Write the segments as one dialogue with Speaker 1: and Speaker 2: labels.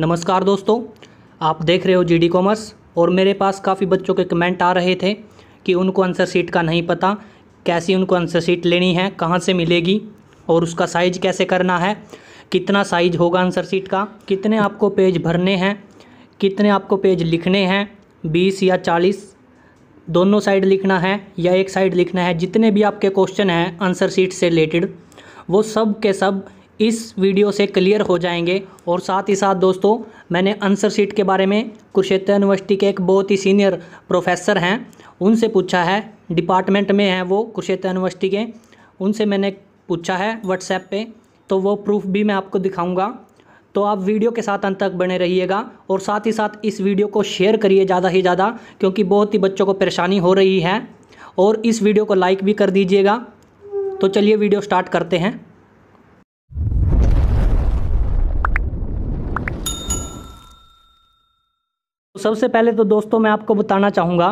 Speaker 1: नमस्कार दोस्तों आप देख रहे हो जीडी कॉमर्स और मेरे पास काफ़ी बच्चों के कमेंट आ रहे थे कि उनको आंसर शीट का नहीं पता कैसी उनको आंसर शीट लेनी है कहाँ से मिलेगी और उसका साइज कैसे करना है कितना साइज होगा आंसर शीट का कितने आपको पेज भरने हैं कितने आपको पेज लिखने हैं बीस या चालीस दोनों साइड लिखना है या एक साइड लिखना है जितने भी आपके क्वेश्चन हैं आंसर शीट से रिलेटेड वो सब के सब इस वीडियो से क्लियर हो जाएंगे और साथ ही साथ दोस्तों मैंने आंसर शीट के बारे में कुरुक्षेत्र यूनिवर्सिटी के एक बहुत ही सीनियर प्रोफेसर हैं उनसे पूछा है डिपार्टमेंट में हैं वो कुरुक्षेत्र यूनिवर्सिटी के उनसे मैंने पूछा है व्हाट्सएप पे तो वो प्रूफ भी मैं आपको दिखाऊंगा तो आप वीडियो के साथ अंत तक बने रहिएगा और साथ ही साथ इस वीडियो को शेयर करिए ज़्यादा से ज़्यादा क्योंकि बहुत ही बच्चों को परेशानी हो रही है और इस वीडियो को लाइक भी कर दीजिएगा तो चलिए वीडियो स्टार्ट करते हैं सबसे पहले तो दोस्तों मैं आपको बताना चाहूँगा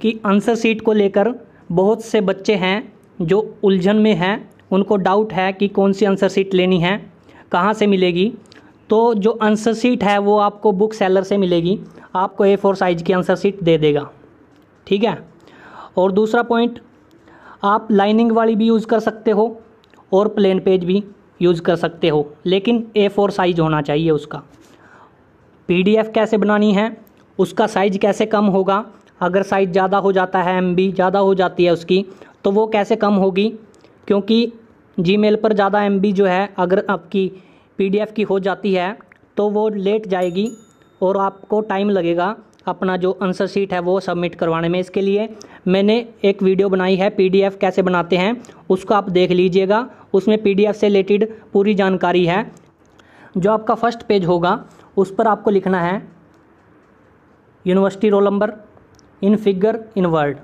Speaker 1: कि आंसर सीट को लेकर बहुत से बच्चे हैं जो उलझन में हैं उनको डाउट है कि कौन सी आंसर सीट लेनी है कहाँ से मिलेगी तो जो आंसर सीट है वो आपको बुक सेलर से मिलेगी आपको ए फोर साइज की आंसर सीट दे देगा ठीक है और दूसरा पॉइंट आप लाइनिंग वाली भी यूज़ कर सकते हो और प्लेन पेज भी यूज़ कर सकते हो लेकिन ए फोर साइज होना चाहिए उसका पीडीएफ कैसे बनानी है उसका साइज कैसे कम होगा अगर साइज ज़्यादा हो जाता है एम ज़्यादा हो जाती है उसकी तो वो कैसे कम होगी क्योंकि जी पर ज़्यादा एम जो है अगर आपकी पी की हो जाती है तो वो लेट जाएगी और आपको टाइम लगेगा अपना जो आंसर शीट है वो सबमिट करवाने में इसके लिए मैंने एक वीडियो बनाई है पीडीएफ कैसे बनाते हैं उसको आप देख लीजिएगा उसमें पीडीएफ से रिलेटेड पूरी जानकारी है जो आपका फर्स्ट पेज होगा उस पर आपको लिखना है university roll number in figure in word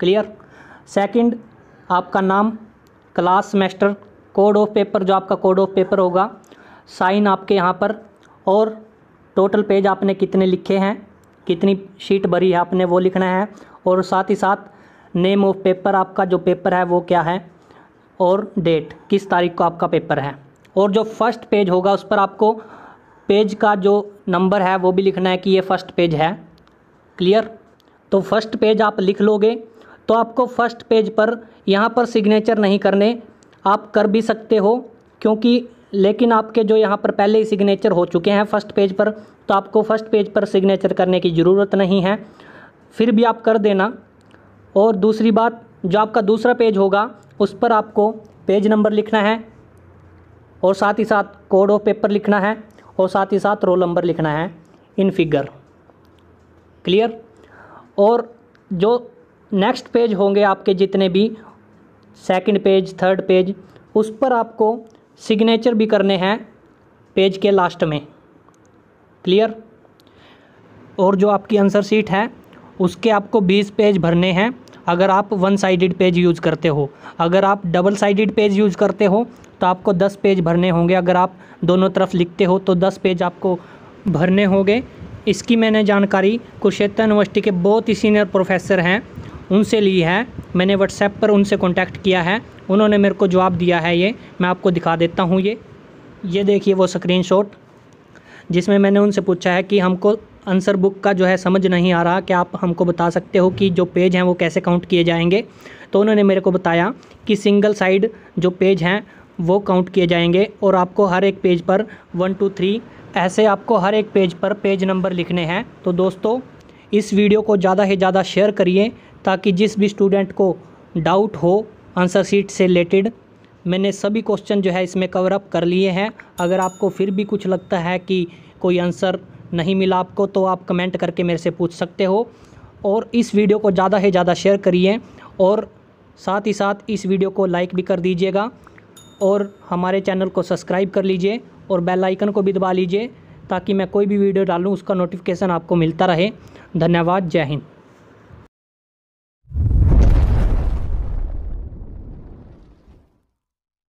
Speaker 1: clear second आपका नाम class semester code of paper जो आपका कोड ऑफ पेपर होगा साइन आपके यहाँ पर और टोटल पेज आपने कितने लिखे हैं कितनी शीट भरी है आपने वो लिखना है और साथ ही साथ नेम ऑफ पेपर आपका जो पेपर है वो क्या है और डेट किस तारीख को आपका पेपर है और जो फर्स्ट पेज होगा उस पर आपको पेज का जो नंबर है वो भी लिखना है कि ये फर्स्ट पेज है क्लियर तो फर्स्ट पेज आप लिख लोगे तो आपको फर्स्ट पेज पर यहाँ पर सिग्नेचर नहीं करने आप कर भी सकते हो क्योंकि लेकिन आपके जो यहाँ पर पहले ही सिग्नेचर हो चुके हैं फर्स्ट पेज पर तो आपको फर्स्ट पेज पर सिग्नेचर करने की ज़रूरत नहीं है फिर भी आप कर देना और दूसरी बात जो आपका दूसरा पेज होगा उस पर आपको पेज नंबर लिखना है और साथ ही साथ कोड ऑफ पेपर लिखना है और साथ ही साथ रोल नंबर लिखना है इन फिगर क्लियर और जो नेक्स्ट पेज होंगे आपके जितने भी सेकंड पेज थर्ड पेज उस पर आपको सिग्नेचर भी करने हैं पेज के लास्ट में क्लियर और जो आपकी आंसर शीट है उसके आपको 20 पेज भरने हैं अगर आप वन साइडेड पेज यूज़ करते हो अगर आप डबल साइडेड पेज यूज़ करते हो तो आपको 10 पेज भरने होंगे अगर आप दोनों तरफ लिखते हो तो 10 पेज आपको भरने होंगे इसकी मैंने जानकारी कुरुक्षेत्र यूनिवर्सिटी के बहुत ही सीनियर प्रोफेसर हैं उनसे ली है मैंने व्हाट्सएप पर उनसे कॉन्टैक्ट किया है उन्होंने मेरे को जवाब दिया है ये मैं आपको दिखा देता हूँ ये ये देखिए वो स्क्रीन जिसमें मैंने उनसे पूछा है कि हमको आंसर बुक का जो है समझ नहीं आ रहा कि आप हमको बता सकते हो कि जो पेज हैं वो कैसे काउंट किए जाएंगे तो उन्होंने मेरे को बताया कि सिंगल साइड जो पेज हैं वो काउंट किए जाएंगे और आपको हर एक पेज पर वन टू थ्री ऐसे आपको हर एक पेज पर पेज नंबर लिखने हैं तो दोस्तों इस वीडियो को ज़्यादा से ज़्यादा शेयर करिए ताकि जिस भी स्टूडेंट को डाउट हो आंसर शीट से रिलेटेड मैंने सभी क्वेश्चन जो है इसमें कवर अप कर लिए हैं अगर आपको फिर भी कुछ लगता है कि कोई आंसर नहीं मिला आपको तो आप कमेंट करके मेरे से पूछ सकते हो और इस वीडियो को ज़्यादा से ज़्यादा शेयर करिए और साथ ही साथ इस वीडियो को लाइक भी कर दीजिएगा और हमारे चैनल को सब्सक्राइब कर लीजिए और बेल आइकन को भी दबा लीजिए ताकि मैं कोई भी वीडियो डालूँ उसका नोटिफिकेशन आपको मिलता रहे धन्यवाद जय हिंद